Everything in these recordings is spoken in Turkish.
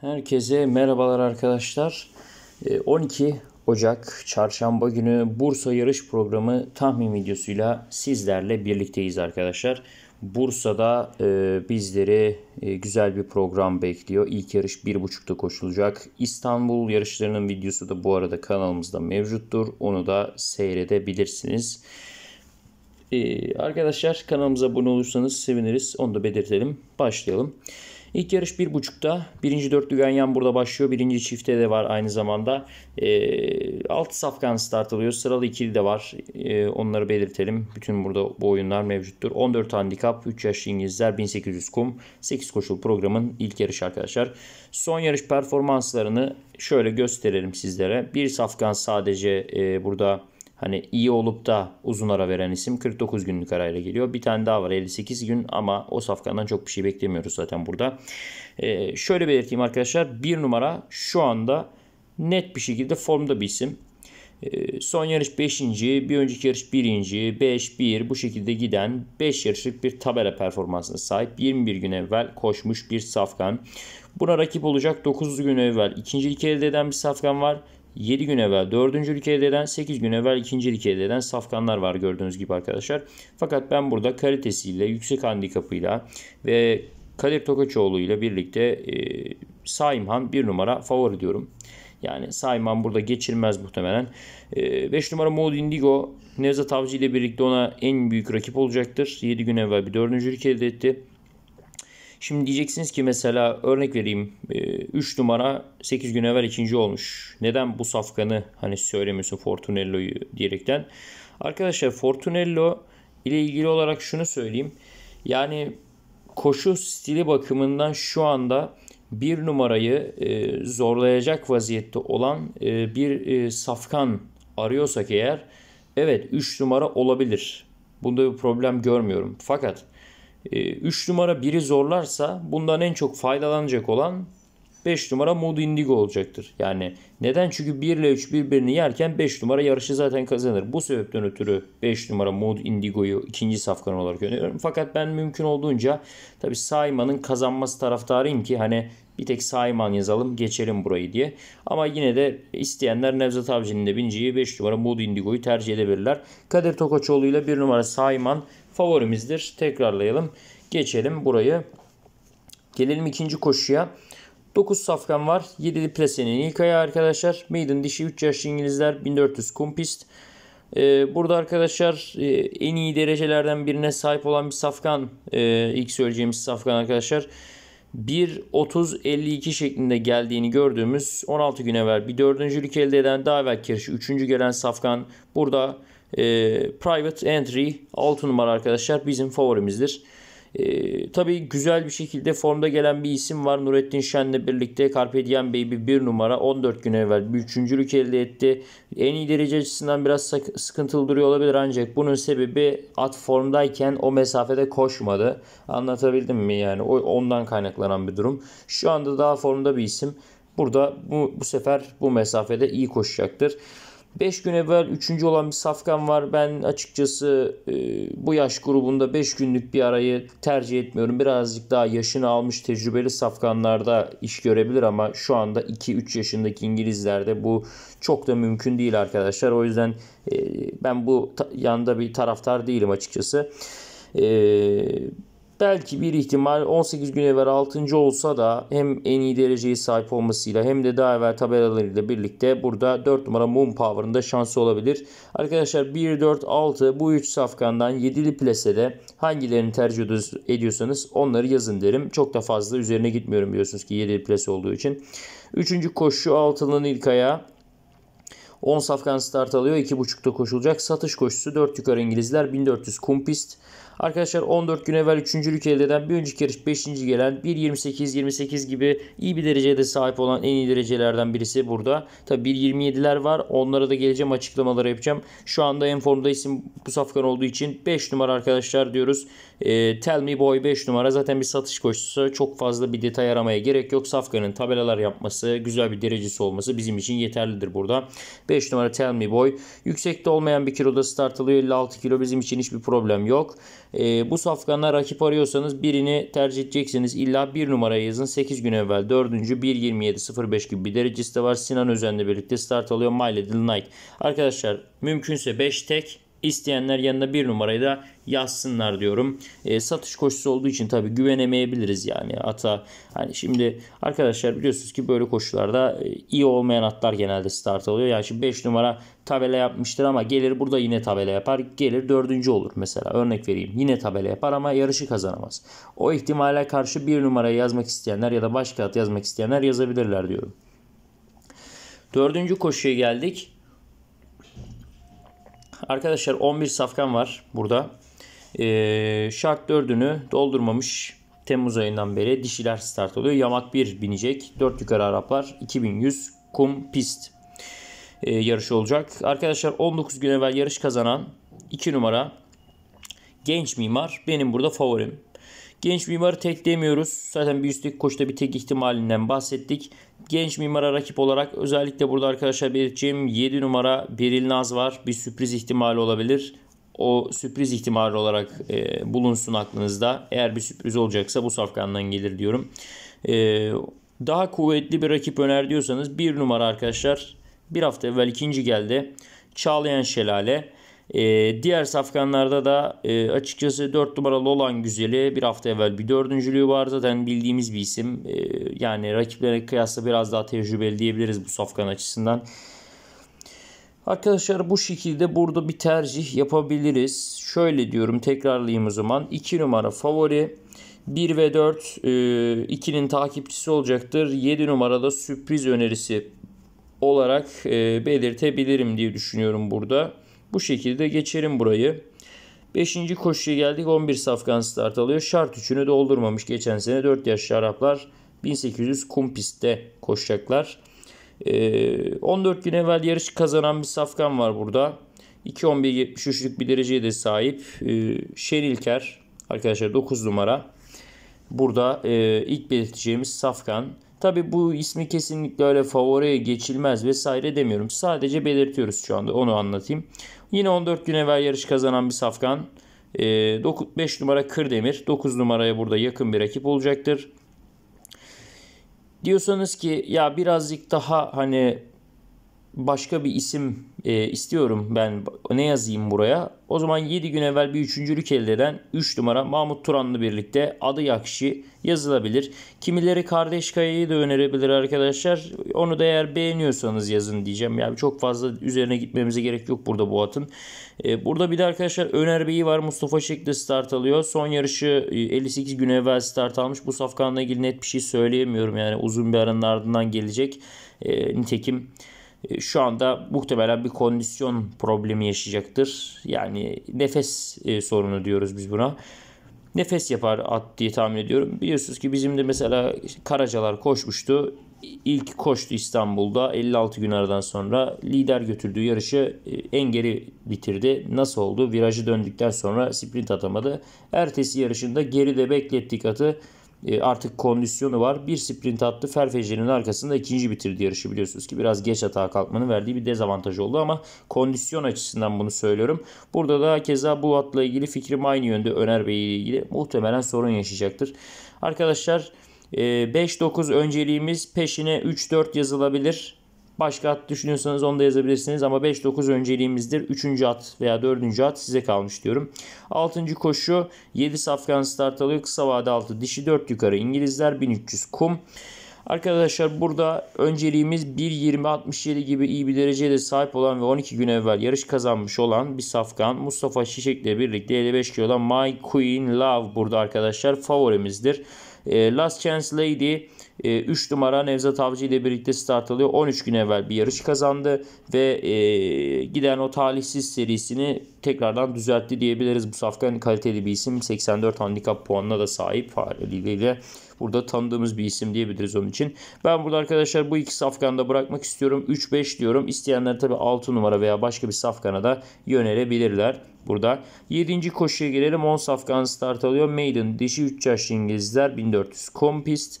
Herkese merhabalar arkadaşlar. 12 ee, Ocak çarşamba günü Bursa yarış programı tahmin videosuyla sizlerle birlikteyiz arkadaşlar. Bursa'da e, bizleri e, güzel bir program bekliyor. İlk yarış 1.30'da koşulacak. İstanbul yarışlarının videosu da bu arada kanalımızda mevcuttur. Onu da seyredebilirsiniz. Ee, arkadaşlar kanalımıza abone olursanız seviniriz. Onu da belirtelim. Başlayalım. Başlayalım. İlk yarış 1.5'da. Birinci dörtlü Ganyan burada başlıyor. Birinci çifte de var aynı zamanda. E, ee, alt safkan start alıyor. Sıralı ikili de var. E, onları belirtelim. Bütün burada bu oyunlar mevcuttur. 14 handikap, 3 yaşlı İngilizler, 1800 kum. 8 koşul programın ilk yarışı arkadaşlar. Son yarış performanslarını şöyle gösterelim sizlere. Bir safkan sadece e, burada Hani iyi olup da uzun ara veren isim 49 günlük arayla geliyor. Bir tane daha var 58 gün ama o safkandan çok bir şey beklemiyoruz zaten burada. Ee, şöyle belirteyim arkadaşlar. Bir numara şu anda net bir şekilde formda bir isim. Ee, son yarış 5. bir önceki yarış 1. 5 1 bu şekilde giden 5 yarışlık bir tabela performansına sahip 21 gün evvel koşmuş bir safkan. Buna rakip olacak 9 gün evvel ikincilik elde eden bir safkan var. 7 gün evvel 4. ülkeye eden 8 gün evvel 2. ülkeye safkanlar var gördüğünüz gibi arkadaşlar. Fakat ben burada kalitesiyle, yüksek handikapıyla ve Kadir Tokaçoğlu ile birlikte e, Saimhan 1 numara favori diyorum. Yani Saimhan burada geçilmez muhtemelen. 5 e, numara Moğol Indigo Nevzat Avcı ile birlikte ona en büyük rakip olacaktır. 7 gün evvel bir 4. ülkeye etti. Şimdi diyeceksiniz ki mesela örnek vereyim 3 e, numara 8 gün evvel ikinci olmuş. Neden bu safkanı hani söylemiyorsun Fortunello'yu diyerekten. Arkadaşlar Fortunello ile ilgili olarak şunu söyleyeyim. Yani koşu stili bakımından şu anda bir numarayı e, zorlayacak vaziyette olan e, bir safkan arıyorsak eğer evet 3 numara olabilir. Bunda bir problem görmüyorum. Fakat 3 ee, numara biri zorlarsa bundan en çok faydalanacak olan 5 numara Mood Indigo olacaktır. Yani neden? Çünkü 1 ile 3 birbirini yerken 5 numara yarışı zaten kazanır. Bu sebepten ötürü 5 numara Mood Indigo'yu ikinci safkan olarak öneriyorum. Fakat ben mümkün olduğunca tabi Sayman'ın kazanması taraftarıyım ki hani bir tek Sayman yazalım geçelim burayı diye. Ama yine de isteyenler Nevzat Avcı'nın de bineceği 5 numara Mood Indigo'yu tercih edebilirler. Kadir Tokoçoğlu ile 1 numara Sayman favorimizdir. Tekrarlayalım. Geçelim burayı. Gelelim ikinci koşuya. 9 safkan var. 7'li plesenin ilk ayağı arkadaşlar. Maiden dişi 3 yaşlı İngilizler 1400 kumpist ee, burada arkadaşlar e, en iyi derecelerden birine sahip olan bir safkan. E, ilk söyleyeceğimiz safkan arkadaşlar. 1.30-52 şeklinde geldiğini gördüğümüz 16 gün evvel bir dördüncülük elde eden daha evvel kirşi 3. gelen Safkan burada e, Private Entry 6 numara arkadaşlar bizim favorimizdir. E, tabii güzel bir şekilde formda gelen bir isim var. Nurettin Şen'le birlikte Carpe Diem Baby 1 numara 14 gün evvel bir üçüncülük elde etti. En iyi derece açısından biraz sıkıntılı duruyor olabilir ancak bunun sebebi at formdayken o mesafede koşmadı. Anlatabildim mi yani? O, ondan kaynaklanan bir durum. Şu anda daha formda bir isim. Burada bu, bu sefer bu mesafede iyi koşacaktır. 5 gün evvel 3. olan bir safkan var. Ben açıkçası e, bu yaş grubunda 5 günlük bir arayı tercih etmiyorum. Birazcık daha yaşını almış tecrübeli safkanlarda iş görebilir ama şu anda 2-3 yaşındaki İngilizlerde bu çok da mümkün değil arkadaşlar. O yüzden e, ben bu yanda bir taraftar değilim açıkçası. Eee Belki bir ihtimal 18 gün evvel 6. olsa da hem en iyi dereceye sahip olmasıyla hem de daha evvel tabelalarıyla birlikte burada 4 numara Moon Power'ın da şansı olabilir. Arkadaşlar 1, 4, 6 bu 3 safkandan 7'li de hangilerini tercih ediyorsanız onları yazın derim. Çok da fazla üzerine gitmiyorum biliyorsunuz ki 7'li plase olduğu için. Üçüncü koşu altının ilk ayağı. 10 safkan start alıyor. 2.5'da koşulacak. Satış koşusu 4 yukarı İngilizler 1400 kum pist. Arkadaşlar 14 gün evvel 3. elde eden bir önceki yarış 5. gelen 1.28-28 gibi iyi bir derecede sahip olan en iyi derecelerden birisi burada. Tabi 1.27'ler var. Onlara da geleceğim açıklamaları yapacağım. Şu anda en formda isim bu safkan olduğu için 5 numara arkadaşlar diyoruz. E, Tell Me Boy 5 numara zaten bir satış koşusu. Çok fazla bir detay aramaya gerek yok. Safkan'ın tabelalar yapması, güzel bir derecesi olması bizim için yeterlidir burada. 5 numara Tell Me Boy. Yüksekte olmayan bir kiloda start alıyor. 56 kilo bizim için hiçbir problem yok. E, bu safkanlar rakip arıyorsanız birini tercih edeceksiniz. İlla bir numara yazın. 8 gün evvel 4. 1.27.05 gibi bir derecesi de var. Sinan Özen'le birlikte start alıyor My Little Night. Arkadaşlar mümkünse 5 tek İsteyenler yanına bir numarayı da yazsınlar diyorum. E, satış koşusu olduğu için tabii güvenemeyebiliriz yani ata. Hani şimdi arkadaşlar biliyorsunuz ki böyle koşularda e, iyi olmayan atlar genelde start alıyor. Yani şimdi 5 numara tabela yapmıştır ama gelir burada yine tabela yapar. Gelir dördüncü olur mesela örnek vereyim. Yine tabela yapar ama yarışı kazanamaz. O ihtimale karşı bir numarayı yazmak isteyenler ya da başka at yazmak isteyenler yazabilirler diyorum. Dördüncü koşuya geldik. Arkadaşlar 11 safkan var burada. Ee, şart 4'ünü doldurmamış Temmuz ayından beri dişiler start oluyor. Yamak 1 binecek. 4 yukarı Araplar 2100 kum pist e, yarışı olacak. Arkadaşlar 19 gün evvel yarış kazanan 2 numara genç mimar benim burada favorim. Genç mimarı tek demiyoruz. Zaten bir üstteki koşta bir tek ihtimalinden bahsettik. Genç mimara rakip olarak özellikle burada arkadaşlar belirteceğim 7 numara Beril Naz var. Bir sürpriz ihtimali olabilir. O sürpriz ihtimali olarak e, bulunsun aklınızda. Eğer bir sürpriz olacaksa bu safkandan gelir diyorum. E, daha kuvvetli bir rakip öner diyorsanız 1 numara arkadaşlar. Bir hafta evvel ikinci geldi. Çağlayan Şelale. E, diğer safkanlarda da e, açıkçası 4 numaralı olan güzeli bir hafta evvel bir dördüncülüğü var. Zaten bildiğimiz bir isim. E, yani rakiplerine kıyasla biraz daha tecrübeli diyebiliriz bu safkan açısından. Arkadaşlar bu şekilde burada bir tercih yapabiliriz. Şöyle diyorum tekrarlayayım o zaman. 2 numara favori. 1 ve 4 e, 2'nin takipçisi olacaktır. 7 numarada sürpriz önerisi olarak e, belirtebilirim diye düşünüyorum burada. Bu şekilde geçerim burayı. 5. koşuya geldik. 11 safkan start alıyor. Şart 3'ünü doldurmamış. Geçen sene 4 yaş Araplar 1800 kum pistte koşacaklar. 14 ee, gün evvel yarış kazanan bir safkan var burada. 2.11.73'lük bir dereceye de sahip. Ee, Şerilker arkadaşlar 9 numara. Burada e, ilk belirteceğimiz safkan. Tabi bu ismi kesinlikle öyle favoriye geçilmez vesaire demiyorum. Sadece belirtiyoruz şu anda onu anlatayım. Yine 14 gün evvel yarış kazanan bir safkan. 5 e, numara Kırdemir 9 numaraya burada yakın bir rakip olacaktır. Diyorsanız ki ya birazcık daha hani başka bir isim e, istiyorum ben ne yazayım buraya. O zaman 7 gün evvel bir üçüncülük elde eden 3 numara Mahmut Turan'la birlikte adı Yakşi yazılabilir. Kimileri Kardeş Kaya'yı da önerebilir arkadaşlar. Onu da eğer beğeniyorsanız yazın diyeceğim. Yani çok fazla üzerine gitmemize gerek yok burada bu atın. E, burada bir de arkadaşlar Öner Bey'i var. Mustafa Şekli start alıyor. Son yarışı 58 e, gün evvel start almış. Bu safkanla ilgili net bir şey söyleyemiyorum. Yani uzun bir aranın ardından gelecek. E, nitekim e, şu anda muhtemelen bir kondisyon problemi yaşayacaktır. Yani nefes e, sorunu diyoruz biz buna. Nefes yapar at diye tahmin ediyorum. Biliyorsunuz ki bizim de mesela Karacalar koşmuştu. İlk koştu İstanbul'da 56 gün aradan sonra lider götürdüğü yarışı e, en geri bitirdi. Nasıl oldu? Virajı döndükten sonra sprint atamadı. Ertesi yarışında geride beklettik atı e, artık kondisyonu var. Bir sprint attı. Ferfeci'nin arkasında ikinci bitirdi yarışı biliyorsunuz ki biraz geç hata kalkmanın verdiği bir dezavantaj oldu ama kondisyon açısından bunu söylüyorum. Burada da keza bu atla ilgili fikrim aynı yönde Öner Bey ile ilgili muhtemelen sorun yaşayacaktır. Arkadaşlar 5-9 e, önceliğimiz peşine 3-4 yazılabilir. Başka at düşünüyorsanız onu da yazabilirsiniz ama 5-9 önceliğimizdir. 3. at veya 4. at size kalmış diyorum. 6. koşu 7 safkan start alıyor. Kısa vade 6 dişi 4 yukarı İngilizler 1300 kum. Arkadaşlar burada önceliğimiz 1.20.67 gibi iyi bir dereceye de sahip olan ve 12 gün evvel yarış kazanmış olan bir safkan Mustafa Şişek ile birlikte 55 kilodan My Queen Love burada arkadaşlar favorimizdir. Ee, Last Chance Lady e, ee, 3 numara Nevzat Avcı ile birlikte start alıyor. 13 gün evvel bir yarış kazandı ve e, giden o talihsiz serisini tekrardan düzeltti diyebiliriz. Bu safkan hani kaliteli bir isim. 84 handikap puanına da sahip haliyle burada tanıdığımız bir isim diyebiliriz onun için. Ben burada arkadaşlar bu iki safkanda bırakmak istiyorum. 3-5 diyorum. İsteyenler tabi 6 numara veya başka bir safkana da yönelebilirler burada. 7. koşuya gelelim. 10 safkan start alıyor. Maiden dişi 3 yaşlı İngilizler 1400 Compist.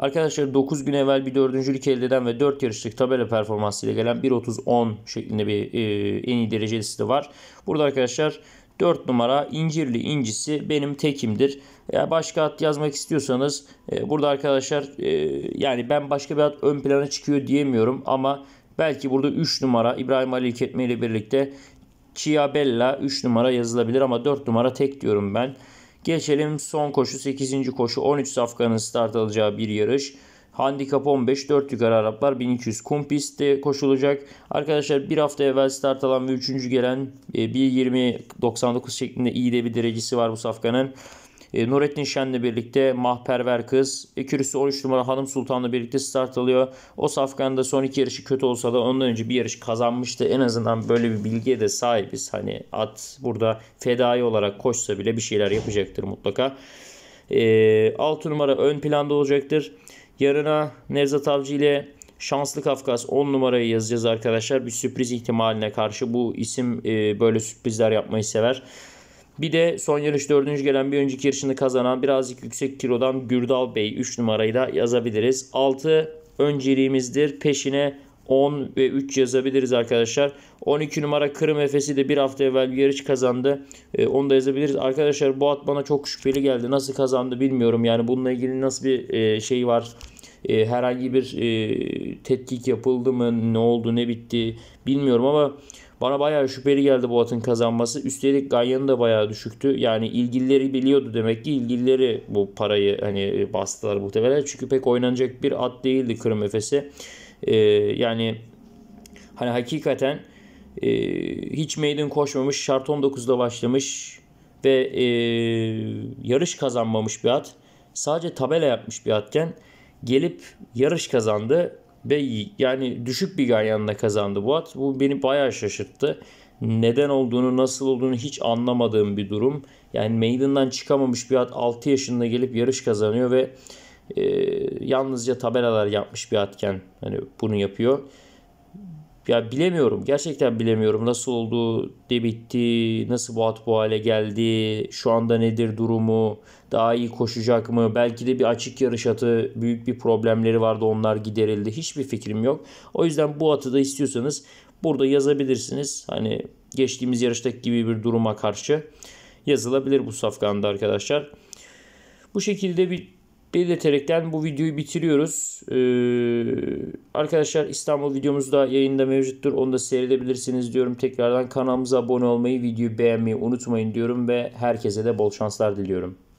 Arkadaşlar 9 gün evvel bir dördüncülük elde eden ve 4 yarışlık tabela performansıyla ile gelen 1.30-10 şeklinde bir e, en iyi derecelisi de var. Burada arkadaşlar 4 numara incirli incisi benim tekimdir. Ya başka at yazmak istiyorsanız e, burada arkadaşlar e, yani ben başka bir at ön plana çıkıyor diyemiyorum ama belki burada 3 numara İbrahim Ali Ketme ile birlikte Chiabella 3 numara yazılabilir ama 4 numara tek diyorum ben. Geçelim son koşu 8. koşu 13 safkanın start alacağı bir yarış. Handikap 15, 4 yukarı Araplar 1200 kum pistte koşulacak. Arkadaşlar bir hafta evvel start alan ve 3. gelen 1.20.99 e, şeklinde iyi de bir derecesi var bu safkanın. E, Nurettin Şen'le birlikte Mahperver Kız. İkirüsü 13 numara Hanım Sultan'la birlikte start alıyor. O Safkan son iki yarışı kötü olsa da ondan önce bir yarış kazanmıştı. En azından böyle bir bilgiye de sahibiz. Hani at burada fedai olarak koşsa bile bir şeyler yapacaktır mutlaka. E, 6 numara ön planda olacaktır. Yarına Nevzat Avcı ile Şanslı Kafkas 10 numarayı yazacağız arkadaşlar. Bir sürpriz ihtimaline karşı bu isim e, böyle sürprizler yapmayı sever. Bir de son yarış dördüncü gelen bir önceki yarışını kazanan birazcık yüksek kilodan Gürdal Bey 3 numarayı da yazabiliriz. 6 önceliğimizdir. Peşine 10 ve 3 yazabiliriz arkadaşlar. 12 numara Kırım Efes'i de bir hafta evvel bir yarış kazandı. E, onu da yazabiliriz. Arkadaşlar bu at bana çok şüpheli geldi. Nasıl kazandı bilmiyorum. Yani bununla ilgili nasıl bir e, şey var. E, herhangi bir e, tetkik yapıldı mı? Ne oldu ne bitti bilmiyorum ama bana bayağı şüpheli geldi bu atın kazanması. Üstelik Ganyan'ın da bayağı düşüktü. Yani ilgilileri biliyordu demek ki ilgilileri bu parayı hani bastılar bu muhtemelen. Çünkü pek oynanacak bir at değildi Kırım Efes'e. Ee, yani hani hakikaten e, hiç meydan koşmamış. Şart 19'da başlamış ve e, yarış kazanmamış bir at. Sadece tabela yapmış bir atken gelip yarış kazandı ve yani düşük bir Ganyan'la kazandı Watt. Bu beni bayağı şaşırttı. Neden olduğunu, nasıl olduğunu hiç anlamadığım bir durum. Yani meydandan çıkamamış bir at 6 yaşında gelip yarış kazanıyor ve e, yalnızca tabelalar yapmış bir atken hani bunu yapıyor. Ya bilemiyorum. Gerçekten bilemiyorum. Nasıl oldu, ne bitti, nasıl bu at bu hale geldi, şu anda nedir durumu, daha iyi koşacak mı? Belki de bir açık yarış atı, büyük bir problemleri vardı onlar giderildi. Hiçbir fikrim yok. O yüzden bu atı da istiyorsanız burada yazabilirsiniz. Hani geçtiğimiz yarıştaki gibi bir duruma karşı yazılabilir bu safkanda arkadaşlar. Bu şekilde bir belirterekten bu videoyu bitiriyoruz. Ee, arkadaşlar İstanbul videomuz da yayında mevcuttur. Onu da seyredebilirsiniz diyorum. Tekrardan kanalımıza abone olmayı, videoyu beğenmeyi unutmayın diyorum ve herkese de bol şanslar diliyorum.